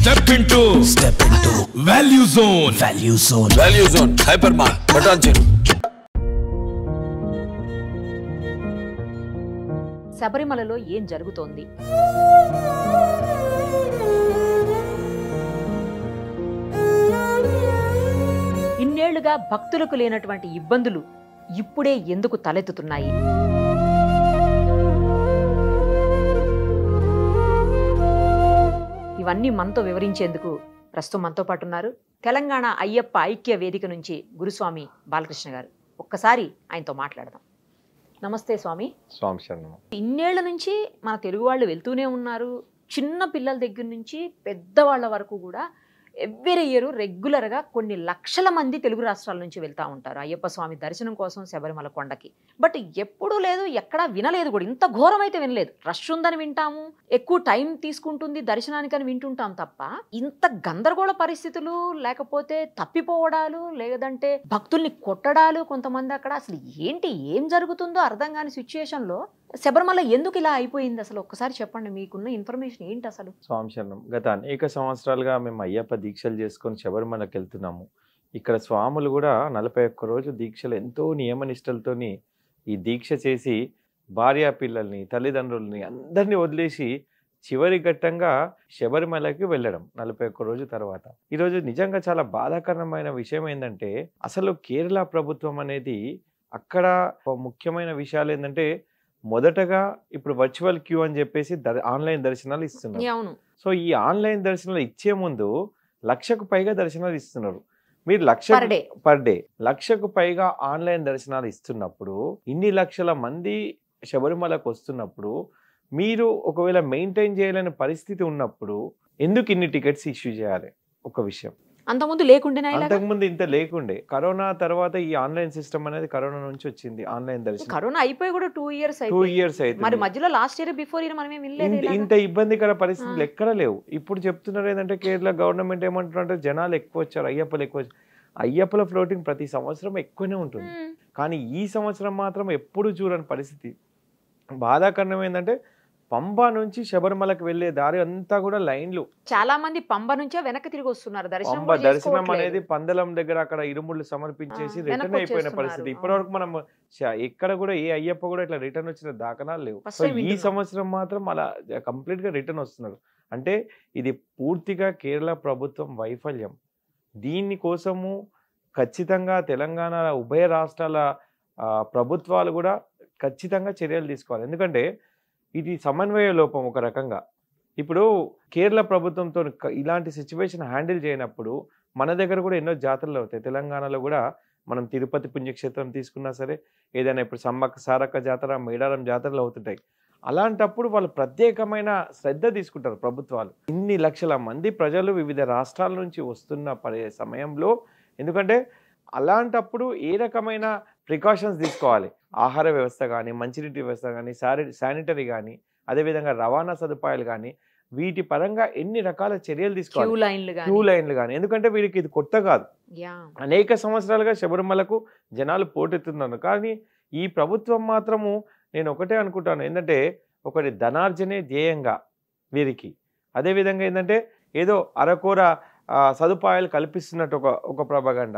step into step into value zone value zone value zone hyper mark button చెరు శబరిమలలో ఏం జరుగుతోంది ఇన్నేళ్లుగా భక్తులకు లేనటువంటి ఇబ్బందులు ఇప్పుడే ఎందుకు తలెత్తుతున్నాయి ఇవన్నీ మనతో వివరించేందుకు ప్రస్తుతం మనతో పాటు ఉన్నారు తెలంగాణ అయ్యప్ప ఐక్య వేదిక నుంచి గురుస్వామి బాలకృష్ణ గారు ఒక్కసారి ఆయనతో మాట్లాడదాం నమస్తే స్వామి స్వామి ఇన్నేళ్ల నుంచి మన తెలుగు వాళ్ళు వెళ్తూనే ఉన్నారు చిన్న పిల్లల దగ్గర నుంచి పెద్దవాళ్ళ వరకు కూడా ఎవ్రీ ఇయర్ రెగ్యులర్గా కొన్ని లక్షల మంది తెలుగు రాష్ట్రాల నుంచి వెళ్తూ ఉంటారు అయ్యప్ప స్వామి దర్శనం కోసం శబరిమల కొండకి బట్ ఎప్పుడూ లేదు ఎక్కడా వినలేదు కూడా ఇంత ఘోరం అయితే వినలేదు రష్ ఉందని వింటాము ఎక్కువ టైం తీసుకుంటుంది దర్శనానికని వింటుంటాం తప్ప ఇంత గందరగోళ పరిస్థితులు లేకపోతే తప్పిపోవడాలు లేదంటే భక్తుల్ని కొట్టడాలు కొంతమంది అక్కడ అసలు ఏంటి ఏం జరుగుతుందో అర్థం కాని సిచ్యుయేషన్లో శబరిమల ఎందుకు ఇలా అయిపోయింది అసలు ఒక్కసారి చెప్పండి మీకున్న ఇన్ఫర్మేషన్ ఏంటి అసలు స్వామి శరణం గత అనేక సంవత్సరాలుగా మేము అయ్యప్ప దీక్షలు చేసుకొని శబరిమలకి వెళ్తున్నాము ఇక్కడ స్వాములు కూడా నలభై ఒక్క రోజు దీక్షలు ఎంతో నియమనిష్టలతోని ఈ దీక్ష చేసి భార్యా పిల్లల్ని తల్లిదండ్రులని అందరినీ వదిలేసి చివరి ఘట్టంగా శబరిమలకి వెళ్ళడం నలభై ఒక్క రోజు తర్వాత ఈరోజు నిజంగా చాలా బాధాకరమైన విషయం ఏంటంటే అసలు కేరళ ప్రభుత్వం అనేది అక్కడ ముఖ్యమైన విషయాలు ఏంటంటే మొదటగా ఇప్పుడు వర్చువల్ క్యూ అని చెప్పేసి ఆన్లైన్ దర్శనాలు ఇస్తున్నారు సో ఈ ఆన్లైన్ దర్శనాలు ఇచ్చే ముందు లక్షకు పైగా దర్శనాలు ఇస్తున్నారు మీరు లక్ష పర్ డే లక్షకు పైగా ఆన్లైన్ దర్శనాలు ఇస్తున్నప్పుడు ఇన్ని లక్షల మంది శబరిమలకు వస్తున్నప్పుడు మీరు ఒకవేళ మెయింటైన్ చేయలేని పరిస్థితి ఉన్నప్పుడు ఎందుకు ఇన్ని టికెట్స్ ఇష్యూ చేయాలి ఒక విషయం అంతకుముందు లేకుండే అంతకుముందు ఇంత లేకుండే కరోనా తర్వాత ఈ ఆన్లైన్ సిస్టమ్ అనేది కరోనా నుంచి వచ్చింది ఆన్లైన్ దర్శనం కరోనా అయిపోయి కూడా టూ ఇయర్స్ టూ ఇయర్స్ అయితే మరి మధ్యలో లాస్ట్ ఇయర్ బిఫోర్ ఇయర్ మనం ఇంత ఇబ్బందికర పరిస్థితులు ఎక్కడ లేవు ఇప్పుడు చెప్తున్నారు ఏంటంటే కేరళ గవర్నమెంట్ ఏమంటున్నారంటే జనాలు ఎక్కువ వచ్చారు అయ్యప్పలు ఎక్కువ అయ్యప్పల ఫ్లోటింగ్ ప్రతి సంవత్సరం ఎక్కువనే ఉంటుంది కానీ ఈ సంవత్సరం మాత్రం ఎప్పుడు చూడని పరిస్థితి బాధాకరణం ఏంటంటే పంబ నుంచి శబరిమలకు వెళ్లే దారి అంతా కూడా లైన్లు చాలా మంది పంబ నుంచే వెనక్కి తిరిగి వస్తున్నారు దర్శనం పంబ దర్శనం అనేది పందలం దగ్గర అక్కడ ఇరుముళ్ళు సమర్పించేసి రిటర్న్ అయిపోయిన పరిస్థితి ఇప్పటి వరకు మనం ఎక్కడ కూడా ఏ అయ్యప్ప కూడా ఇట్లా రిటర్న్ వచ్చిన దాఖలాలు లేవు ఈ సంవత్సరం మాత్రం అలా కంప్లీట్ గా రిటర్న్ వస్తున్నారు అంటే ఇది పూర్తిగా కేరళ ప్రభుత్వం వైఫల్యం దీని కోసము ఖచ్చితంగా తెలంగాణ ఉభయ రాష్ట్రాల ప్రభుత్వాలు కూడా ఖచ్చితంగా చర్యలు తీసుకోవాలి ఎందుకంటే ఇది సమన్వయ లోపం ఒక రకంగా ఇప్పుడు కేరళ ప్రభుత్వంతో ఇలాంటి సిచ్యువేషన్ హ్యాండిల్ చేయనప్పుడు మన దగ్గర కూడా ఎన్నో జాతరలు అవుతాయి తెలంగాణలో కూడా మనం తిరుపతి పుణ్యక్షేత్రం తీసుకున్నా సరే ఏదైనా ఇప్పుడు సమ్మక్క సారక్క జాతర మేడారం జాతరలు అవుతుంటాయి అలాంటప్పుడు వాళ్ళు ప్రత్యేకమైన శ్రద్ధ తీసుకుంటారు ప్రభుత్వాలు ఇన్ని లక్షల మంది ప్రజలు వివిధ రాష్ట్రాల నుంచి వస్తున్న సమయంలో ఎందుకంటే అలాంటప్పుడు ఏ రకమైన ప్రికాషన్స్ తీసుకోవాలి ఆహార వ్యవస్థ కానీ మంచినీటి వ్యవస్థ కానీ శారీ శానిటరీ కానీ అదేవిధంగా రవాణా సదుపాయాలు కానీ వీటి పరంగా ఎన్ని రకాల చర్యలు తీసుకోవాలి క్యూ లైన్లు కానీ ఎందుకంటే వీరికి ఇది కొత్త కాదు అనేక సంవత్సరాలుగా శబరిమలకు జనాలు పోటెత్తున్నారు కానీ ఈ ప్రభుత్వం మాత్రము నేను ఒకటే అనుకుంటాను ఏంటంటే ఒకటి ధనార్జనే ధ్యేయంగా వీరికి అదేవిధంగా ఏంటంటే ఏదో అరకూర సదుపాయాలు కల్పిస్తున్నట్టు ఒక ఒక ప్రభగండ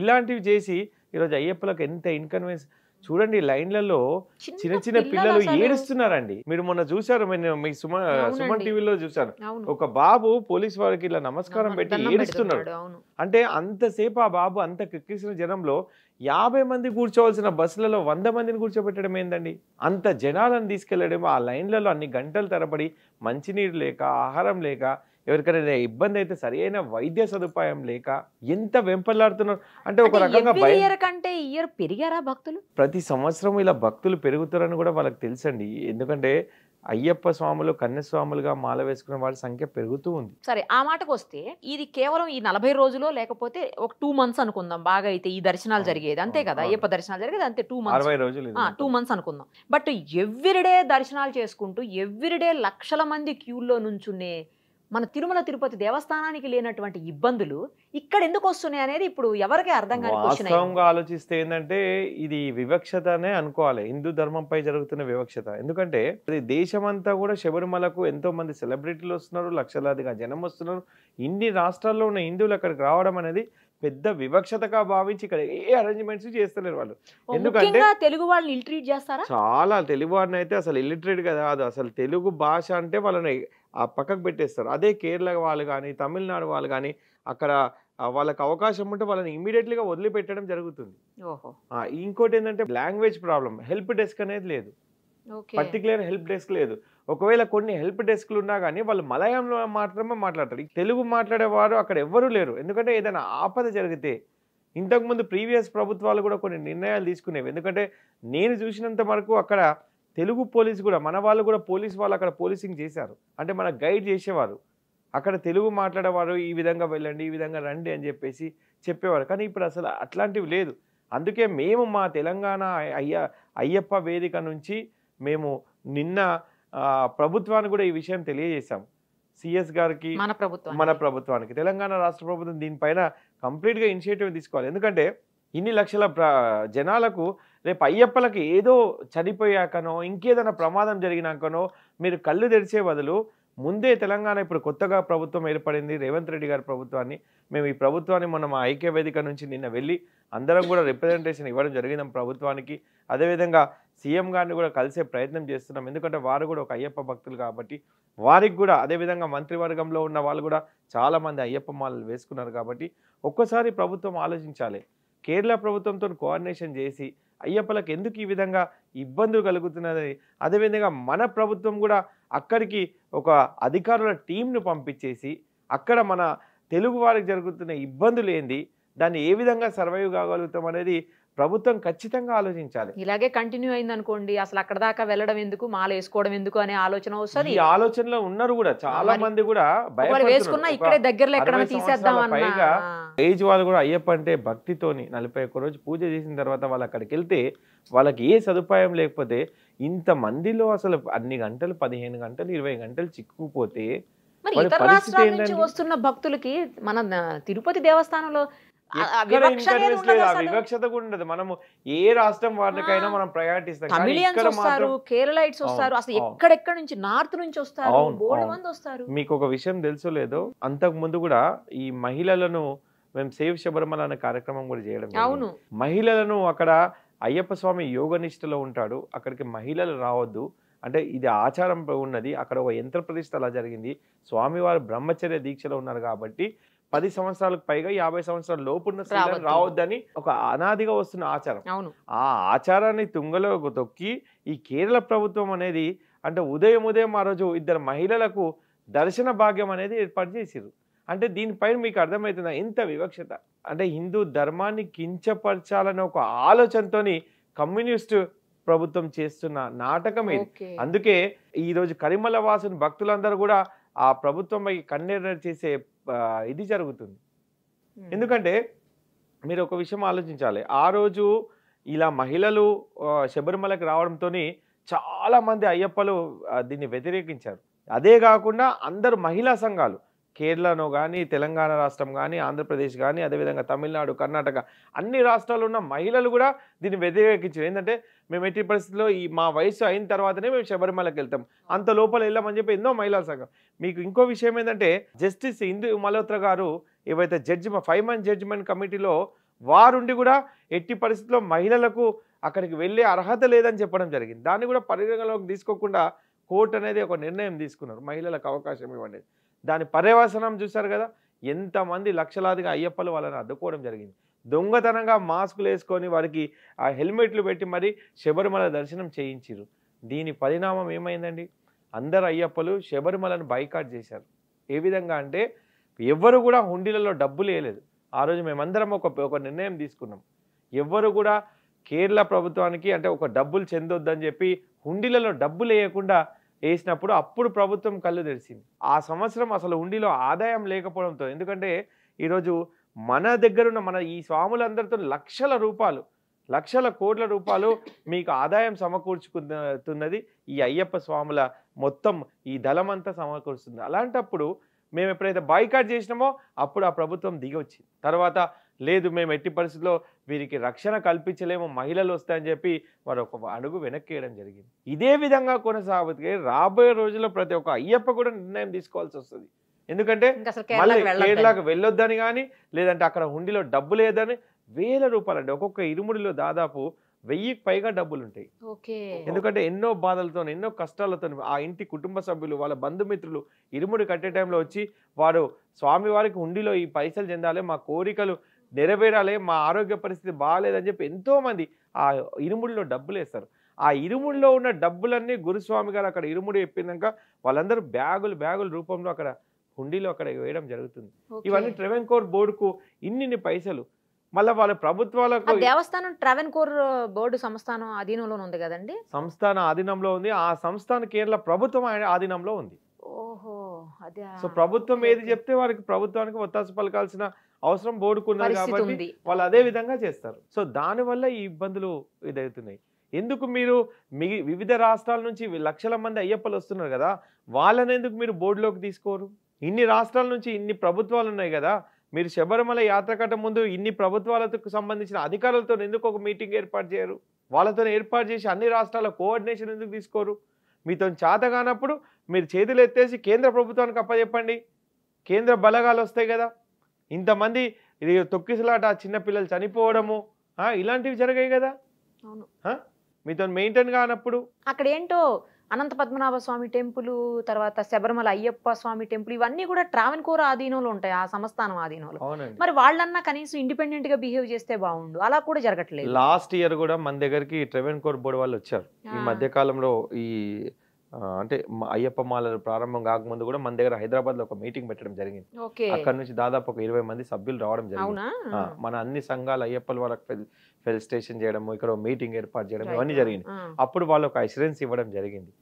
ఇలాంటివి చేసి ఈరోజు అయ్యప్పలకు ఎంత ఇన్కన్వీనియన్స్ చూడండి లైన్లలో చిన్న చిన్న పిల్లలు ఏడుస్తున్నారండి మీరు మొన్న చూసారు మీ సుమ సుమన్ టీవీలో చూసాను ఒక బాబు పోలీస్ వారికి ఇలా నమస్కారం పెట్టి ఏడుస్తున్నాడు అంటే అంతసేపు ఆ బాబు అంత కిక్కిసిన జనంలో యాభై మంది కూర్చోవలసిన బస్సులలో వంద మందిని కూర్చోబెట్టడం ఏందండి అంత జనాలను తీసుకెళ్లడం ఆ లైన్లలో అన్ని గంటల తరబడి మంచినీరు లేక ఆహారం లేక ఎవరికైనా ఇబ్బంది అయితే సరైన వైద్య సదుపాయం లేక ఎంత వెంపలాడుతున్నారు అంటే ఒక రకంగా కంటే ఇయర్ పెరిగారా భక్తులు ప్రతి సంవత్సరం ఇలా భక్తులు పెరుగుతారని కూడా వాళ్ళకి తెలుసండి ఎందుకంటే అయ్యప్ప స్వాములు కన్యస్వాములుగా మాల వేసుకునే వాళ్ళ సంఖ్య పెరుగుతూ ఉంది సరే ఆ మాటకు వస్తే ఇది కేవలం ఈ నలభై రోజులు లేకపోతే ఒక టూ మంత్స్ అనుకుందాం బాగా అయితే ఈ దర్శనాలు జరిగేది అంతే కదా అయ్యప్ప దర్శనాలు జరిగేది అంతే టూ మంత్స్ అరవై రోజులు టూ మంత్స్ అనుకుందాం బట్ ఎవ్రీడే దర్శనాలు చేసుకుంటూ ఎవ్రీడే లక్షల మంది క్యూల్లో నుంచునే మన తిరుమల తిరుపతి దేవస్థానానికి లేనటువంటి ఇబ్బందులు ఇక్కడ ఎందుకు వస్తున్నాయి అనేది ఇప్పుడు ఎవరికి అర్థం వాస్తవంగా ఆలోచిస్తే ఏంటంటే ఇది వివక్షతనే అనుకోవాలి హిందూ ధర్మంపై జరుగుతున్న వివక్షత ఎందుకంటే దేశమంతా కూడా శబరిమలకు ఎంతో మంది సెలబ్రిటీలు వస్తున్నారు లక్షలాదిగా జనం వస్తున్నారు ఇన్ని రాష్ట్రాల్లో ఉన్న హిందువులు అక్కడికి రావడం అనేది పెద్ద వివక్షతగా భావించి ఇక్కడ ఏ అరేంజ్మెంట్స్ చేస్తలేరు వాళ్ళు ఎందుకంటే తెలుగు వాళ్ళని ఇల్ట్రీట్ చేస్తారా చాలా తెలుగు వాడిని అయితే అసలు ఇల్లిటరేట్ కదా అసలు తెలుగు భాష అంటే వాళ్ళని ఆ పక్కకు పెట్టేస్తారు అదే కేరళ వాళ్ళు కానీ తమిళనాడు వాళ్ళు కానీ అక్కడ వాళ్ళకి అవకాశం ఉంటే వాళ్ళని ఇమీడియట్లీగా వదిలిపెట్టడం జరుగుతుంది ఇంకోటి ఏంటంటే లాంగ్వేజ్ ప్రాబ్లం హెల్ప్ డెస్క్ అనేది లేదు పర్టికులర్ హెల్ప్ డెస్క్ లేదు ఒకవేళ కొన్ని హెల్ప్ డెస్క్లు ఉన్నా కానీ వాళ్ళు మలయంలో మాత్రమే మాట్లాడతారు తెలుగు మాట్లాడేవారు అక్కడ ఎవ్వరూ లేరు ఎందుకంటే ఏదైనా ఆపద జరిగితే ఇంతకుముందు ప్రీవియస్ ప్రభుత్వాలు కూడా కొన్ని నిర్ణయాలు తీసుకునేవి ఎందుకంటే నేను చూసినంత వరకు అక్కడ తెలుగు పోలీసు కూడా మన వాళ్ళు కూడా పోలీసు వాళ్ళు అక్కడ పోలీసింగ్ చేశారు అంటే మన గైడ్ చేసేవారు అక్కడ తెలుగు మాట్లాడేవారు ఈ విధంగా వెళ్ళండి ఈ విధంగా రండి అని చెప్పేసి చెప్పేవారు కానీ ఇప్పుడు అసలు అట్లాంటివి లేదు అందుకే మేము మా తెలంగాణ అయ్య అయ్యప్ప వేదిక నుంచి మేము నిన్న ప్రభుత్వాన్ని కూడా ఈ విషయం తెలియజేశాం సిఎస్ గారికి మన ప్రభుత్వం మన ప్రభుత్వానికి తెలంగాణ రాష్ట్ర ప్రభుత్వం దీనిపైన కంప్లీట్గా ఇనిషియేటివ్ తీసుకోవాలి ఎందుకంటే ఇన్ని లక్షల జనాలకు రేపు అయ్యప్పలకి ఏదో చనిపోయాకనో ఇంకేదైనా ప్రమాదం జరిగినాకనో మీరు కళ్ళు తెరిచే బదులు ముందే తెలంగాణ ఇప్పుడు కొత్తగా ప్రభుత్వం ఏర్పడింది రేవంత్ రెడ్డి గారి ప్రభుత్వాన్ని మేము ఈ ప్రభుత్వాన్ని మొన్న మా ఐక్య వేదిక నుంచి నిన్న వెళ్ళి అందరం కూడా రిప్రజెంటేషన్ ఇవ్వడం జరిగింది ప్రభుత్వానికి అదేవిధంగా సీఎం గారిని కూడా కలిసే ప్రయత్నం చేస్తున్నాం ఎందుకంటే వారు కూడా ఒక అయ్యప్ప భక్తులు కాబట్టి వారికి కూడా అదేవిధంగా మంత్రివర్గంలో ఉన్న వాళ్ళు కూడా చాలామంది అయ్యప్ప మాలలు వేసుకున్నారు కాబట్టి ఒక్కసారి ప్రభుత్వం ఆలోచించాలి కేరళ ప్రభుత్వంతో కోఆర్డినేషన్ చేసి అయ్యప్పలకు ఎందుకు ఈ విధంగా ఇబ్బందులు కలుగుతున్నది అదేవిధంగా మన ప్రభుత్వం కూడా అక్కడికి ఒక అధికారుల టీంను పంపించేసి అక్కడ మన తెలుగు వారికి జరుగుతున్న ఇబ్బందులు ఏంది దాన్ని ఏ విధంగా సర్వైవ్ కాగలుగుతాం అనేది ప్రభుత్వం ఖచ్చితంగా ఆలోచించాలి ఇలాగే కంటిన్యూ అయింది అనుకోండి అసలు అక్కడ దాకా వెళ్ళడం ఎందుకు మాల వేసుకోవడం ఎందుకు అనే ఆలోచన వస్తుంది ఈ ఆలోచనలో ఉన్నారు కూడా చాలా మంది కూడా వేసుకున్నా ఇక్కడే దగ్గరలో ఎక్కడ తీసేద్దాం ఏజ్ వాళ్ళు కూడా అయ్యప్ప అంటే భక్తితోని నలభై ఒక్క రోజు పూజ చేసిన తర్వాత వాళ్ళు అక్కడికి వెళ్తే వాళ్ళకి ఏ సదుపాయం లేకపోతే ఇంత మందిలో అసలు అన్ని గంటలు పదిహేను గంటలు ఇరవై గంటలు చిక్కుకుపోతే మరి ఇతర రాష్ట్రాల నుంచి వస్తున్న భక్తులకి మన తిరుపతి దేవస్థానంలో వివక్షత కూడా ఉండదు మనము ఏ రాష్ట్రం వాళ్ళకైనా మనం ప్రయారిటీ కేరళైట్స్ వస్తారు అసలు ఎక్కడెక్కడ నుంచి నార్త్ నుంచి వస్తారు వస్తారు మీకు ఒక విషయం తెలుసో లేదో అంతకు ముందు కూడా ఈ మహిళలను మేము సేవ్ శబరిమల అనే కార్యక్రమం కూడా చేయడం అవును మహిళలను అక్కడ అయ్యప్ప స్వామి యోగ నిష్ఠలో ఉంటాడు అక్కడికి మహిళలు రావద్దు అంటే ఇది ఆచారం ఉన్నది అక్కడ ఒక యంత్ర ప్రతిష్ట అలా జరిగింది స్వామివారు బ్రహ్మచర్య దీక్షలో ఉన్నారు కాబట్టి పది సంవత్సరాలకు పైగా యాభై సంవత్సరాల లోపున్న స్త్రీలను రావద్దని ఒక అనాదిగా వస్తున్న ఆచారం ఆ ఆచారాన్ని తుంగలో తొక్కి ఈ కేరళ ప్రభుత్వం అనేది అంటే ఉదయం ఉదయం ఆ రోజు ఇద్దరు మహిళలకు దర్శన భాగ్యం అనేది ఏర్పాటు చేసిరు అంటే దీనిపైన మీకు అర్థమవుతుందా ఇంత వివక్షత అంటే హిందూ ధర్మాన్ని కించపరచాలనే ఒక ఆలోచనతోని కమ్యూనిస్ట్ ప్రభుత్వం చేస్తున్న నాటకం ఇది అందుకే ఈరోజు కరిమల వాసుని భక్తులందరూ కూడా ఆ ప్రభుత్వం కన్నెర్ర చేసే ఇది జరుగుతుంది ఎందుకంటే మీరు ఒక విషయం ఆలోచించాలి ఆ రోజు ఇలా మహిళలు శబరిమలకి రావడంతో చాలామంది అయ్యప్పలు దీన్ని వ్యతిరేకించారు అదే కాకుండా అందరు మహిళా సంఘాలు కేరళను కానీ తెలంగాణ రాష్ట్రం కానీ ఆంధ్రప్రదేశ్ కానీ అదేవిధంగా తమిళనాడు కర్ణాటక అన్ని రాష్ట్రాల్లో ఉన్న మహిళలు కూడా దీన్ని వ్యతిరేకించారు ఏంటంటే మేము ఎట్టి పరిస్థితుల్లో ఈ మా వయసు అయిన తర్వాతనే మేము శబరిమలకి వెళ్తాం అంత లోపల వెళ్ళామని చెప్పి ఎన్నో మహిళల సంఘం మీకు ఇంకో విషయం ఏంటంటే జస్టిస్ ఇందు మల్హోత్రా గారు ఏవైతే జడ్జిమెంట్ ఫైవ్ మంత్ జడ్జిమెంట్ కమిటీలో వారుండి కూడా ఎట్టి పరిస్థితుల్లో మహిళలకు అక్కడికి వెళ్ళే అర్హత లేదని చెప్పడం జరిగింది దాన్ని కూడా పరిగణలోకి తీసుకోకుండా కోర్టు అనేది ఒక నిర్ణయం తీసుకున్నారు మహిళలకు అవకాశం ఇవ్వండి దాని పర్యవసనం చూశారు కదా ఎంతమంది లక్షలాదిగా అయ్యప్పలు వాళ్ళని అడ్డుకోవడం జరిగింది దొంగతనంగా మాస్కులు వేసుకొని వారికి ఆ హెల్మెట్లు పెట్టి మరి శబరిమల దర్శనం చేయించారు దీని పరిణామం ఏమైందండి అందరు అయ్యప్పలు శబరిమలను బైకాట్ చేశారు ఏ విధంగా అంటే ఎవరు కూడా హుండీలలో డబ్బులు వేయలేదు ఆ రోజు మేమందరం ఒక ఒక నిర్ణయం తీసుకున్నాం ఎవరు కూడా కేరళ ప్రభుత్వానికి అంటే ఒక డబ్బులు చెందొద్దని చెప్పి హుండీలలో డబ్బులు వేయకుండా వేసినప్పుడు అప్పుడు ప్రభుత్వం కళ్ళు తెరిచింది ఆ సంవత్సరం అసలు ఉండిలో ఆదాయం లేకపోవడంతో ఎందుకంటే ఈరోజు మన దగ్గరున్న మన ఈ స్వాములందరితో లక్షల రూపాయలు లక్షల కోట్ల రూపాయలు మీకు ఆదాయం సమకూర్చుకుతున్నది ఈ అయ్యప్ప స్వాముల మొత్తం ఈ దళం అంతా సమకూరుస్తుంది అలాంటప్పుడు మేము ఎప్పుడైతే బాయ్కాట్ చేసినామో అప్పుడు ఆ ప్రభుత్వం దిగి వచ్చింది తర్వాత లేదు మేము ఎట్టి పరిస్థితుల్లో వీరికి రక్షణ కల్పించలేము మహిళలు వస్తాయని చెప్పి వారు ఒక అడుగు వెనక్కి వేయడం జరిగింది ఇదే విధంగా కొనసాగుతుంది రాబోయే రోజుల్లో ప్రతి ఒక్క అయ్యప్ప కూడా నిర్ణయం తీసుకోవాల్సి వస్తుంది ఎందుకంటే కేరళకు వెళ్ళొద్దని కానీ లేదంటే అక్కడ హుండీలో డబ్బు లేదని వేల రూపాయలండి ఒక్కొక్క ఇరుముడిలో దాదాపు వెయ్యికి పైగా డబ్బులు ఉంటాయి ఎందుకంటే ఎన్నో బాధలతో ఎన్నో కష్టాలతో ఆ ఇంటి కుటుంబ సభ్యులు వాళ్ళ బంధుమిత్రులు ఇరుముడి కట్టే టైంలో వచ్చి వారు స్వామివారికి హుండీలో ఈ పైసలు చెందాలి మా కోరికలు నెరవేరాలి మా ఆరోగ్య పరిస్థితి బాగాలేదని చెప్పి ఎంతోమంది ఆ ఇరుముడిలో డబ్బులు వేస్తారు ఆ ఇరుముడిలో ఉన్న డబ్బులన్నీ గురుస్వామి గారు అక్కడ ఇరుముడు చెప్పినాక వాళ్ళందరూ బ్యాగులు బ్యాగుల రూపంలో అక్కడ హుండీలో అక్కడ వేయడం జరుగుతుంది ఇవన్నీ ట్రెవెన్ కోర్ బోర్డుకు ఇన్ని పైసలు మళ్ళీ వాళ్ళ ప్రభుత్వాలకు దేవస్థానం కోర్ బోర్డు సంస్థానం అధీనంలో ఉంది కదండి సంస్థాన ఆధీనంలో ఉంది ఆ సంస్థాన కేరళ ప్రభుత్వం ఆధీనంలో ఉంది ఓహో సో ప్రభుత్వం ఏది చెప్తే వారికి ప్రభుత్వానికి ఒత్తాసు పలకాల్సిన అవసరం బోడుకున్నారు కాబట్టి వాళ్ళు అదే విధంగా చేస్తారు సో దానివల్ల ఈ ఇబ్బందులు ఇదవుతున్నాయి ఎందుకు మీరు మిగి వివిధ రాష్ట్రాల నుంచి లక్షల మంది అయ్యప్పలు వస్తున్నారు కదా వాళ్ళని ఎందుకు మీరు బోర్డులోకి తీసుకోరు ఇన్ని రాష్ట్రాల నుంచి ఇన్ని ప్రభుత్వాలు ఉన్నాయి కదా మీరు శబరిమల యాత్ర కట్ట ముందు ఇన్ని ప్రభుత్వాలకు సంబంధించిన అధికారులతో ఎందుకు ఒక మీటింగ్ ఏర్పాటు చేయరు వాళ్ళతో ఏర్పాటు చేసి అన్ని రాష్ట్రాల కోఆర్డినేషన్ ఎందుకు తీసుకోరు మీతో చేత కానప్పుడు మీరు చేతులు ఎత్తేసి కేంద్ర ప్రభుత్వానికి అప్పచెప్పండి కేంద్ర బలగాలు వస్తాయి కదా ఇంతమంది ఇది తొక్కిసలాట చిన్నపిల్లలు చనిపోవడము ఇలాంటివి జరిగాయి కదా అవును మీతో మెయింటైన్ కానప్పుడు అక్కడ ఏంటో అనంత పద్మనాభ స్వామి టెంపుల్ తర్వాత శబరిమల అయ్యప్ప స్వామి టెంపుల్ ఇవన్నీ కూడా ట్రావెన్ కోర ఆధీనంలో ఉంటాయి ఆ సంస్థానం ఆధీనంలో మరి వాళ్ళన్నా కనీసం ఇండిపెండెంట్ గా బిహేవ్ చేస్తే బాగుండు అలా కూడా జరగట్లేదు లాస్ట్ ఇయర్ కూడా మన దగ్గరికి ట్రావెన్ కోర్ బోర్డు వాళ్ళు వచ్చారు ఈ మధ్య కాలంలో ఈ అంటే అయ్యప్ప మాలలు ప్రారంభం కాకముందు కూడా మన దగ్గర హైదరాబాద్ లో ఒక మీటింగ్ పెట్టడం జరిగింది అక్కడ నుంచి దాదాపు ఒక ఇరవై మంది సభ్యులు రావడం జరిగింది మన అన్ని సంఘాలు అయ్యప్పల వాళ్ళకి ఫెల్ స్టేషన్ చేయడం ఇక్కడ మీటింగ్ ఏర్పాటు చేయడం ఇవన్నీ జరిగింది అప్పుడు వాళ్ళు ఒక అసూరెన్స్ ఇవ్వడం జరిగింది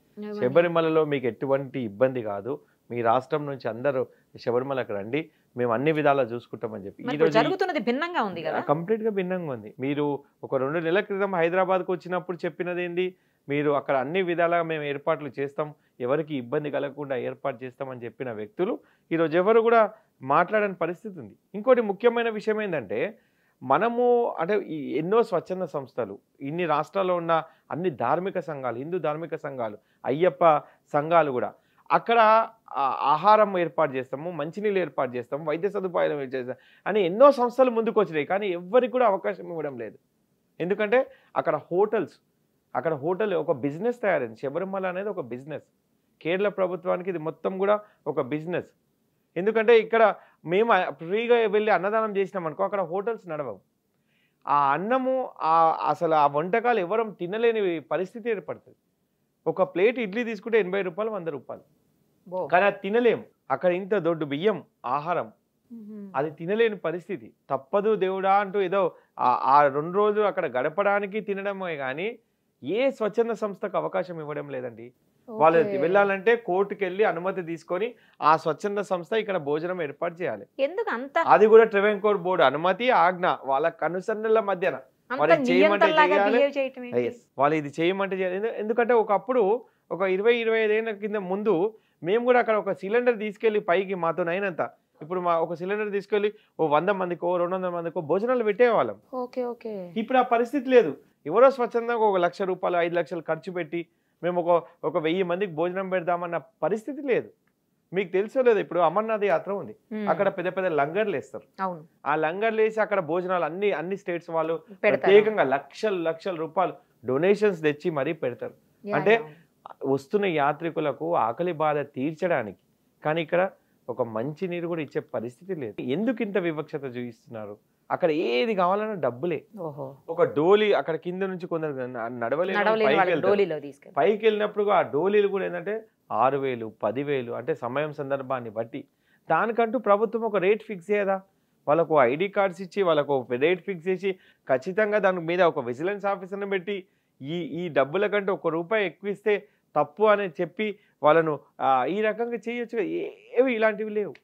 శబరిమలలో మీకు ఎటువంటి ఇబ్బంది కాదు మీ రాష్ట్రం నుంచి అందరూ శబరిమలకు రండి మేము అన్ని విధాలా చూసుకుంటామని చెప్పి ఈ రోజు జరుగుతున్నది భిన్నంగా ఉంది కంప్లీట్ గా భిన్నంగా ఉంది మీరు ఒక రెండు నెలల క్రితం హైదరాబాద్కు వచ్చినప్పుడు చెప్పినది ఏంటి మీరు అక్కడ అన్ని విధాలుగా మేము ఏర్పాట్లు చేస్తాం ఎవరికి ఇబ్బంది కలగకుండా ఏర్పాటు చేస్తామని చెప్పిన వ్యక్తులు ఈరోజు ఎవరు కూడా మాట్లాడని పరిస్థితి ఉంది ఇంకోటి ముఖ్యమైన విషయం ఏంటంటే మనము అంటే ఎన్నో స్వచ్ఛంద సంస్థలు ఇన్ని రాష్ట్రాల్లో ఉన్న అన్ని ధార్మిక సంఘాలు హిందూ ధార్మిక సంఘాలు అయ్యప్ప సంఘాలు కూడా అక్కడ ఆహారం ఏర్పాటు చేస్తాము మంచినీళ్ళు ఏర్పాటు చేస్తాము వైద్య సదుపాయాలు చేస్తాం అని ఎన్నో సంస్థలు ముందుకు వచ్చినాయి కానీ ఎవరికి కూడా అవకాశం ఇవ్వడం లేదు ఎందుకంటే అక్కడ హోటల్స్ అక్కడ హోటల్ ఒక బిజినెస్ తయారైంది శబరిమల అనేది ఒక బిజినెస్ కేరళ ప్రభుత్వానికి ఇది మొత్తం కూడా ఒక బిజినెస్ ఎందుకంటే ఇక్కడ మేము ఫ్రీగా వెళ్ళి అన్నదానం చేసినాం అనుకో అక్కడ హోటల్స్ నడవవు ఆ అన్నము అసలు ఆ వంటకాలు ఎవరం తినలేని పరిస్థితి ఏర్పడుతుంది ఒక ప్లేట్ ఇడ్లీ తీసుకుంటే ఎనభై రూపాయలు వంద రూపాయలు కానీ అది తినలేం అక్కడ ఇంత దొడ్డు బియ్యం ఆహారం అది తినలేని పరిస్థితి తప్పదు దేవుడా అంటూ ఏదో ఆ రెండు రోజులు అక్కడ గడపడానికి తినడమే కానీ ఏ స్వచ్ఛంద సంస్థకు అవకాశం ఇవ్వడం లేదండి వాళ్ళు వెళ్ళాలంటే కోర్టుకి వెళ్ళి అనుమతి తీసుకొని ఆ స్వచ్ఛంద సంస్థ ఇక్కడ భోజనం ఏర్పాటు చేయాలి అది కూడా కోర్ బోర్డు అనుమతి ఆజ్ఞ వాళ్ళ కనుసన్నల మధ్యన వాళ్ళు చేయమంటే వాళ్ళు ఇది చేయమంటే ఎందుకంటే ఒకప్పుడు ఒక ఇరవై ఇరవై ఐదు ఏళ్ళ కింద ముందు మేము కూడా అక్కడ ఒక సిలిండర్ తీసుకెళ్లి పైకి మాతో అయినంత ఇప్పుడు మా ఒక సిలిండర్ తీసుకెళ్లి ఓ వంద మందికో రెండు వందల మందికో భోజనాలు పెట్టేవాళ్ళం ఇప్పుడు ఆ పరిస్థితి లేదు ఎవరో స్వచ్ఛందంగా ఒక లక్ష రూపాయలు ఐదు లక్షలు ఖర్చు పెట్టి మేము ఒక ఒక వెయ్యి మందికి భోజనం పెడదామన్న పరిస్థితి లేదు మీకు తెలుసో లేదు ఇప్పుడు అమర్నాథ్ యాత్ర ఉంది అక్కడ పెద్ద పెద్ద లంగర్లు వేస్తారు ఆ లంగర్లు వేసి అక్కడ భోజనాలు అన్ని అన్ని స్టేట్స్ వాళ్ళు ప్రత్యేకంగా లక్షలు లక్షల రూపాయలు డొనేషన్స్ తెచ్చి మరీ పెడతారు అంటే వస్తున్న యాత్రికులకు ఆకలి బాధ తీర్చడానికి కానీ ఇక్కడ ఒక మంచి నీరు కూడా ఇచ్చే పరిస్థితి లేదు ఎందుకు ఇంత వివక్షత చూపిస్తున్నారు అక్కడ ఏది కావాలన్నా డబ్బులే ఒక డోలీ అక్కడ కింద నుంచి కొందరు నడవలేదు పైకి వెళ్ళినప్పుడు ఆ డోలీలు కూడా ఏంటంటే ఆరు వేలు పదివేలు అంటే సమయం సందర్భాన్ని బట్టి దానికంటూ ప్రభుత్వం ఒక రేట్ ఫిక్స్ చేయదా వాళ్ళకు ఐడి కార్డ్స్ ఇచ్చి వాళ్ళకు రేట్ ఫిక్స్ చేసి ఖచ్చితంగా దాని మీద ఒక విజిలెన్స్ ఆఫీసర్ని పెట్టి ఈ ఈ డబ్బుల కంటే ఒక రూపాయి ఎక్కువ ఇస్తే తప్పు అని చెప్పి వాళ్ళను ఈ రకంగా చేయొచ్చు ఏవి ఇలాంటివి లేవు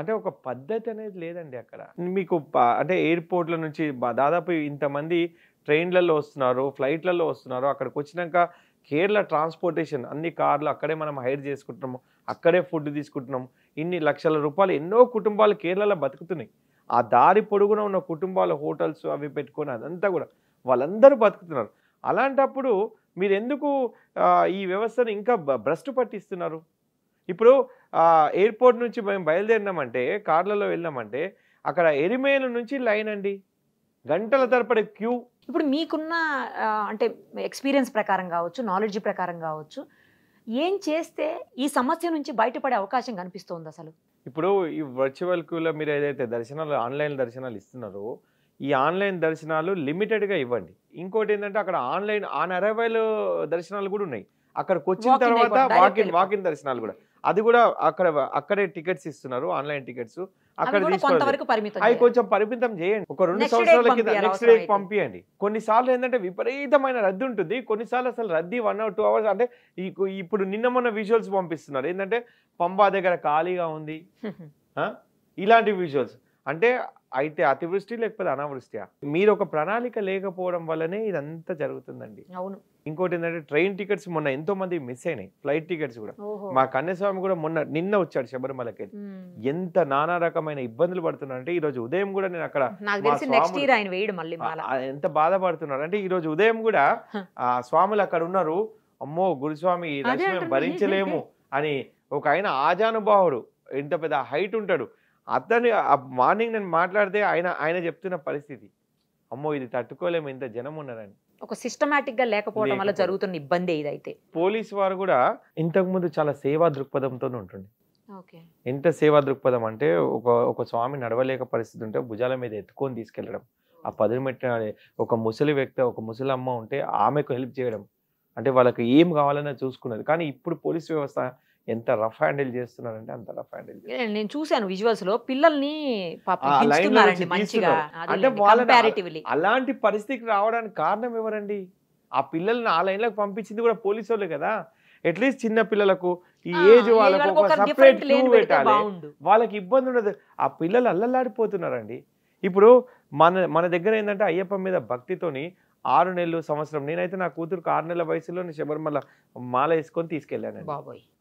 అంటే ఒక పద్ధతి అనేది లేదండి అక్కడ మీకు అంటే ఎయిర్పోర్ట్ల నుంచి దాదాపు ఇంతమంది ట్రైన్లలో వస్తున్నారు ఫ్లైట్లలో వస్తున్నారు అక్కడికి వచ్చినాక కేరళ ట్రాన్స్పోర్టేషన్ అన్ని కార్లు అక్కడే మనం హైర్ చేసుకుంటున్నాము అక్కడే ఫుడ్ తీసుకుంటున్నాము ఇన్ని లక్షల రూపాయలు ఎన్నో కుటుంబాలు కేరళలో బతుకుతున్నాయి ఆ దారి పొడుగున ఉన్న కుటుంబాలు హోటల్స్ అవి పెట్టుకొని అదంతా కూడా వాళ్ళందరూ బతుకుతున్నారు అలాంటప్పుడు మీరు ఎందుకు ఈ వ్యవస్థను ఇంకా భ్రష్టు పట్టిస్తున్నారు ఇప్పుడు ఎయిర్పోర్ట్ నుంచి మేము బయలుదేరినామంటే కార్లలో వెళ్ళినామంటే అక్కడ ఎరిమేల నుంచి లైన్ అండి గంటల తరపడి క్యూ ఇప్పుడు మీకున్న అంటే ఎక్స్పీరియన్స్ ప్రకారం కావచ్చు నాలెడ్జ్ ప్రకారం కావచ్చు ఏం చేస్తే ఈ సమస్య నుంచి బయటపడే అవకాశం కనిపిస్తుంది అసలు ఇప్పుడు ఈ వర్చువల్ క్యూలో మీరు ఏదైతే దర్శనాలు ఆన్లైన్ దర్శనాలు ఇస్తున్నారో ఈ ఆన్లైన్ దర్శనాలు లిమిటెడ్గా ఇవ్వండి ఇంకోటి ఏంటంటే అక్కడ ఆన్లైన్ ఆన్ అరైవల్ దర్శనాలు కూడా ఉన్నాయి అక్కడికి వచ్చిన తర్వాత వాకిన్ వాకిన్ దర్శనాలు కూడా అది కూడా అక్కడ అక్కడే టికెట్స్ ఇస్తున్నారు ఆన్లైన్ టికెట్స్ అక్కడ అవి కొంచెం పరిమితం చేయండి ఒక రెండు సంవత్సరాల కింద నెక్స్ట్ డే పంపించండి కొన్నిసార్లు ఏంటంటే విపరీతమైన రద్దీ ఉంటుంది కొన్నిసార్లు అసలు రద్దీ వన్ అవర్ టూ అవర్స్ అంటే ఇప్పుడు నిన్న మొన్న విజువల్స్ పంపిస్తున్నారు ఏంటంటే పంబా దగ్గర ఖాళీగా ఉంది ఇలాంటి విజువల్స్ అంటే అయితే అతివృష్టి లేకపోతే అనావృష్టియా మీరు ఒక ప్రణాళిక లేకపోవడం వల్లనే ఇదంతా జరుగుతుందండి అవును ఇంకోటి ఏంటంటే ట్రైన్ టికెట్స్ మొన్న ఎంతో మంది మిస్ అయినాయి ఫ్లైట్ టికెట్స్ కూడా మా కన్యస్వామి కూడా మొన్న నిన్న వచ్చాడు శబరిమలకి ఎంత నానా రకమైన ఇబ్బందులు పడుతున్నాడు అంటే ఈ రోజు ఉదయం కూడా నేను అక్కడ ఎంత బాధపడుతున్నాడు అంటే ఈ రోజు ఉదయం కూడా ఆ స్వాములు అక్కడ ఉన్నారు అమ్మో గురుస్వామి భరించలేము అని ఒక ఆయన ఆజానుభావుడు ఎంత పెద్ద హైట్ ఉంటాడు అతను మార్నింగ్ నేను మాట్లాడితే ఆయన ఆయన చెప్తున్న పరిస్థితి అమ్మో ఇది తట్టుకోలేము ఇంత జనం ఉన్నారని ఒక సిస్టమేటిక్ గా లేకపోవడం వల్ల జరుగుతున్న ఇబ్బంది ఇదైతే పోలీస్ వారు కూడా ఇంతకు ముందు చాలా సేవా దృక్పథంతో ఉంటుంది ఎంత సేవా దృక్పథం అంటే ఒక ఒక స్వామి నడవలేక పరిస్థితి ఉంటే భుజాల మీద ఎత్తుకొని తీసుకెళ్లడం ఆ పదును మెట్టిన ఒక ముసలి వ్యక్తి ఒక ముసలి అమ్మ ఉంటే ఆమెకు హెల్ప్ చేయడం అంటే వాళ్ళకి ఏం కావాలన్నా చూసుకున్నది కానీ ఇప్పుడు పోలీస్ వ్యవస్థ ఎంత రఫ్ హ్యాండిల్ చేస్తున్నారంటే అంత రఫ్ హ్యాండిల్ నేను చూశాను విజువల్స్ లో పిల్లల్ని అంటే అలాంటి పరిస్థితికి రావడానికి కారణం ఎవరండి ఆ పిల్లల్ని ఆ లకు పంపించింది కూడా పోలీసు వాళ్ళు కదా అట్లీస్ట్ చిన్న పిల్లలకు ఈ ఏజ్ వాళ్ళకు ఒక సపరేట్ పెట్టాలి వాళ్ళకి ఇబ్బంది ఉండదు ఆ పిల్లలు అల్లలాడిపోతున్నారండి ఇప్పుడు మన మన దగ్గర ఏంటంటే అయ్యప్ప మీద భక్తితోని ఆరు నెలలు సంవత్సరం నేనైతే నా కూతురుకు ఆరు నెలల వయసులో శబరిమల మాల వేసుకొని తీసుకెళ్ళాను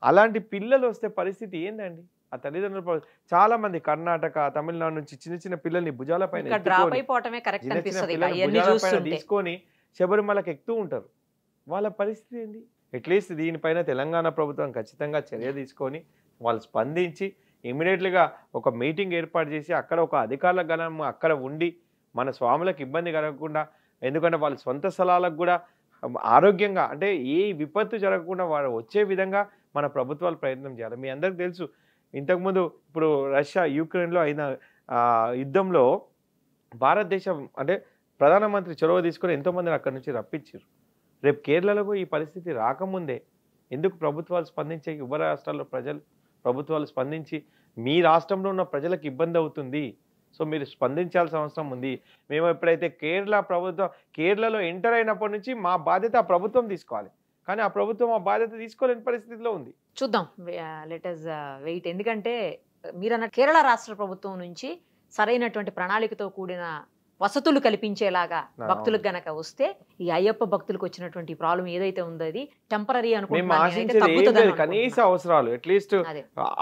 అలాంటి పిల్లలు వస్తే పరిస్థితి ఏందండి ఆ తల్లిదండ్రులు చాలా మంది కర్ణాటక తమిళనాడు నుంచి చిన్న చిన్న పిల్లల్ని భుజాలపైన భుజాలపైన తీసుకొని శబరిమలకి ఎక్కుతూ ఉంటారు వాళ్ళ పరిస్థితి ఏంటి అట్లీస్ట్ దీనిపైన తెలంగాణ ప్రభుత్వం ఖచ్చితంగా చర్య తీసుకొని వాళ్ళు స్పందించి ఇమీడియట్లీగా ఒక మీటింగ్ ఏర్పాటు చేసి అక్కడ ఒక అధికారుల గణం అక్కడ ఉండి మన స్వాములకు ఇబ్బంది కలగకుండా ఎందుకంటే వాళ్ళ సొంత స్థలాలకు కూడా ఆరోగ్యంగా అంటే ఏ విపత్తు జరగకుండా వాడు వచ్చే విధంగా మన ప్రభుత్వాలు ప్రయత్నం చేయాలి మీ అందరికి తెలుసు ఇంతకుముందు ఇప్పుడు రష్యా యూక్రెయిన్లో అయిన యుద్ధంలో భారతదేశం అంటే ప్రధానమంత్రి చొరవ తీసుకొని ఎంతోమందిని అక్కడి నుంచి రప్పించారు రేపు కేరళలో ఈ పరిస్థితి రాకముందే ఎందుకు ప్రభుత్వాలు స్పందించే ఉభయ రాష్ట్రాల్లో ప్రజలు ప్రభుత్వాలు స్పందించి మీ రాష్ట్రంలో ఉన్న ప్రజలకు ఇబ్బంది అవుతుంది సో మీరు స్పందించాల్సిన అవసరం ఉంది మేము ఎప్పుడైతే కేరళ ప్రభుత్వం కేరళలో ఎంటర్ అయినప్పటి నుంచి మా బాధ్యత ఆ ప్రభుత్వం తీసుకోవాలి కానీ ఆ ప్రభుత్వం ఆ బాధ్యత తీసుకోలేని పరిస్థితిలో ఉంది చూద్దాం లెటర్స్ వెయిట్ ఎందుకంటే మీరు అన్న కేరళ రాష్ట్ర ప్రభుత్వం నుంచి సరైనటువంటి ప్రణాళికతో కూడిన వసతులు కల్పించేలాగా భక్తులకు గనక వస్తే ఈ అయ్యప్ప భక్తులకు వచ్చినటువంటి ప్రాబ్లం ఏదైతే ఉందో అది టెంపరీ అనుకుంటున్నాం కనీస అవసరాలు అట్లీస్ట్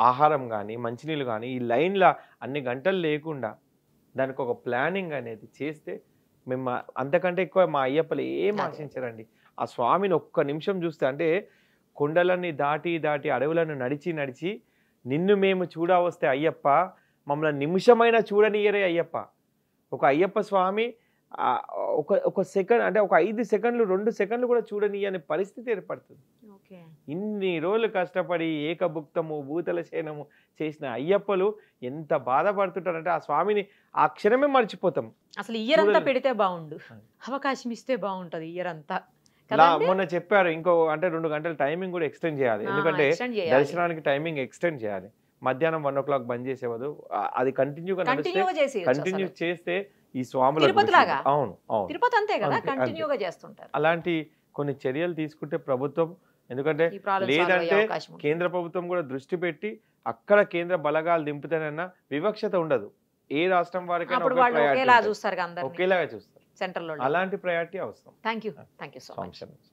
ఆహారం కానీ మంచినీళ్ళు కానీ ఈ లైన్ల అన్ని గంటలు లేకుండా దానికి ఒక ప్లానింగ్ అనేది చేస్తే మేము అంతకంటే ఎక్కువ మా అయ్యప్పలు ఏం ఆశించారండి ఆ స్వామిని ఒక్క నిమిషం చూస్తే అంటే కొండలన్నీ దాటి దాటి అడవులను నడిచి నడిచి నిన్ను మేము చూడవస్తే అయ్యప్ప మమ్మల్ని నిమిషమైనా చూడనియరే అయ్యప్ప ఒక అయ్యప్ప స్వామి ఒక ఒక సెకండ్ అంటే ఒక ఐదు సెకండ్లు రెండు సెకండ్లు కూడా చూడని అనే పరిస్థితి ఏర్పడుతుంది ఇన్ని రోజులు కష్టపడి ఏకభుక్తము భూతల శయనము చేసిన అయ్యప్పలు ఎంత బాధపడుతుంటారంటే ఆ స్వామిని ఆ క్షణమే మర్చిపోతాం అసలు ఇయర్ అంతా పెడితే బాగుండు అవకాశం ఇస్తే బాగుంటుంది ఇయర్ అంతా మొన్న చెప్పారు ఇంకో అంటే రెండు గంటల టైమింగ్ కూడా ఎక్స్టెండ్ చేయాలి ఎందుకంటే దర్శనానికి టైమింగ్ ఎక్స్టెండ్ చేయాలి మధ్యాహ్నం వన్ ఓ క్లాక్ బంద్ చేసేవాదు అది కంటిన్యూగా నడిస్తే కంటిన్యూ చేస్తే ఈ స్వాముల అవును అలాంటి కొన్ని చర్యలు తీసుకుంటే ప్రభుత్వం ఎందుకంటే లేదంటే కేంద్ర ప్రభుత్వం కూడా దృష్టి పెట్టి అక్కడ కేంద్ర బలగాలు దింపుతానన్న వివక్షత ఉండదు ఏ రాష్ట్రం వారికైనా ఒకేలాగా చూస్తారు అలాంటి ప్రయారిటీ అవసరం thank you thank you so much